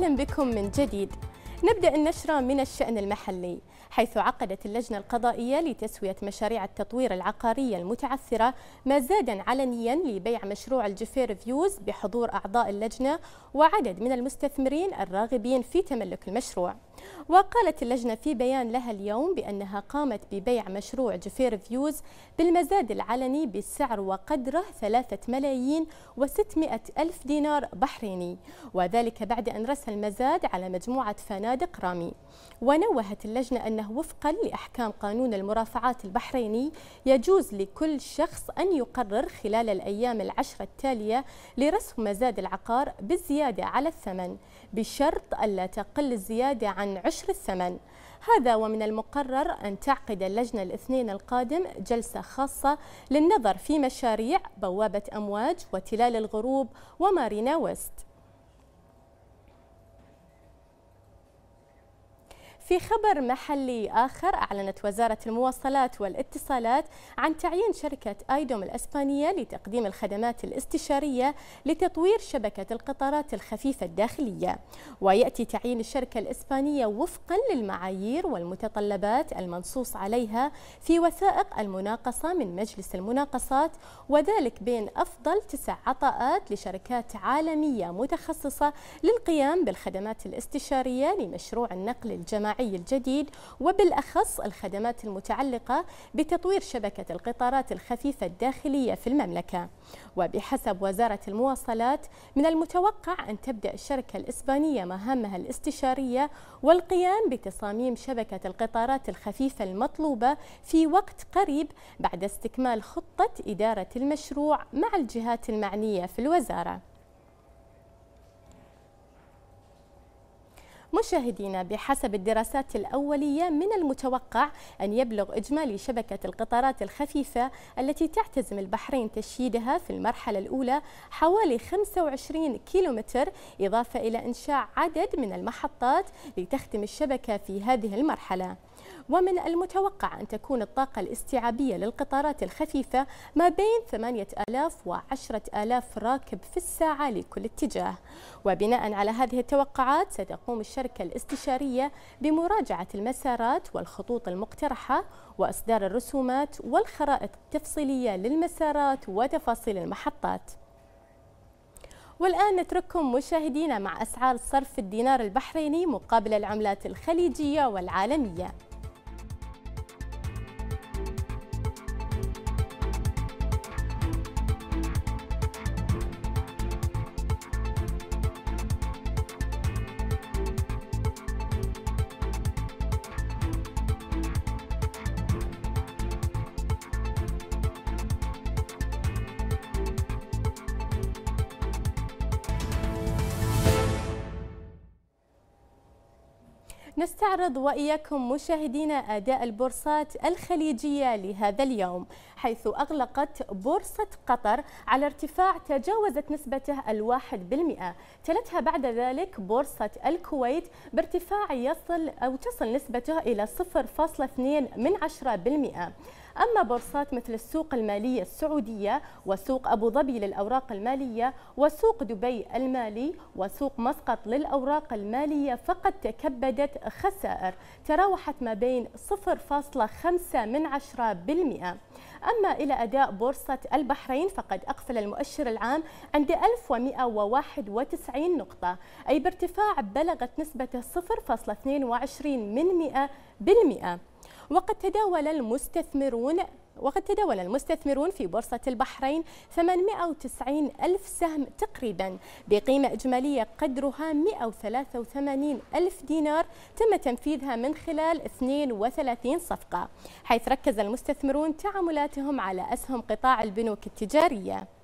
أهلا بكم من جديد نبدأ النشرة من الشأن المحلي حيث عقدت اللجنة القضائية لتسوية مشاريع التطوير العقارية المتعثرة مزادا علنيا لبيع مشروع الجفير فيوز بحضور أعضاء اللجنة وعدد من المستثمرين الراغبين في تملك المشروع وقالت اللجنة في بيان لها اليوم بأنها قامت ببيع مشروع جفير فيوز بالمزاد العلني بسعر وقدره 3 ملايين و ألف دينار بحريني وذلك بعد أن رسى المزاد على مجموعة فنادق رامي ونوهت اللجنة أنه وفقا لأحكام قانون المرافعات البحريني يجوز لكل شخص أن يقرر خلال الأيام العشرة التالية لرسم مزاد العقار بالزيادة على الثمن بشرط ألا تقل الزيادة عن عن عشر الثمن هذا ومن المقرر أن تعقد اللجنة الاثنين القادم جلسة خاصة للنظر في مشاريع بوابة أمواج وتلال الغروب ومارينا ويست في خبر محلي آخر أعلنت وزارة المواصلات والاتصالات عن تعيين شركة آيدوم الأسبانية لتقديم الخدمات الاستشارية لتطوير شبكة القطارات الخفيفة الداخلية ويأتي تعيين الشركة الإسبانية وفقا للمعايير والمتطلبات المنصوص عليها في وثائق المناقصة من مجلس المناقصات وذلك بين أفضل تسع عطاءات لشركات عالمية متخصصة للقيام بالخدمات الاستشارية لمشروع النقل الجماعي الرباعي الجديد وبالأخص الخدمات المتعلقة بتطوير شبكة القطارات الخفيفة الداخلية في المملكة وبحسب وزارة المواصلات من المتوقع أن تبدأ الشركة الإسبانية مهامها الاستشارية والقيام بتصاميم شبكة القطارات الخفيفة المطلوبة في وقت قريب بعد استكمال خطة إدارة المشروع مع الجهات المعنية في الوزارة مشاهدينا بحسب الدراسات الأولية من المتوقع أن يبلغ إجمالي شبكة القطارات الخفيفة التي تعتزم البحرين تشييدها في المرحلة الأولى حوالي 25 كيلومتر إضافة إلى إنشاء عدد من المحطات لتخدم الشبكة في هذه المرحلة ومن المتوقع أن تكون الطاقة الاستيعابية للقطارات الخفيفة ما بين 8000 و 10000 راكب في الساعة لكل اتجاه وبناء على هذه التوقعات ستقوم الشركة الاستشارية بمراجعة المسارات والخطوط المقترحة وإصدار الرسومات والخرائط التفصيلية للمسارات وتفاصيل المحطات والآن نترككم مشاهدينا مع أسعار صرف الدينار البحريني مقابل العملات الخليجية والعالمية نستعرض وإياكم مشاهدينا أداء البورصات الخليجية لهذا اليوم حيث أغلقت بورصة قطر على ارتفاع تجاوزت نسبته الواحد بالمئة تلتها بعد ذلك بورصة الكويت بارتفاع يصل أو تصل نسبته إلى 0.2 من عشرة بالمئة أما بورصات مثل السوق المالية السعودية وسوق أبو ظبي للأوراق المالية وسوق دبي المالي وسوق مسقط للأوراق المالية فقد تكبدت خسائر تراوحت ما بين 0.5 من 10% أما إلى أداء بورصة البحرين فقد أقفل المؤشر العام عند 1191 نقطة أي بارتفاع بلغت نسبة 0.22 من 100% وقد تداول المستثمرون وقد تداول المستثمرون في بورصة البحرين 890 ألف سهم تقريبا بقيمة إجمالية قدرها 183 ألف دينار تم تنفيذها من خلال 32 صفقة حيث ركز المستثمرون تعاملاتهم على أسهم قطاع البنوك التجارية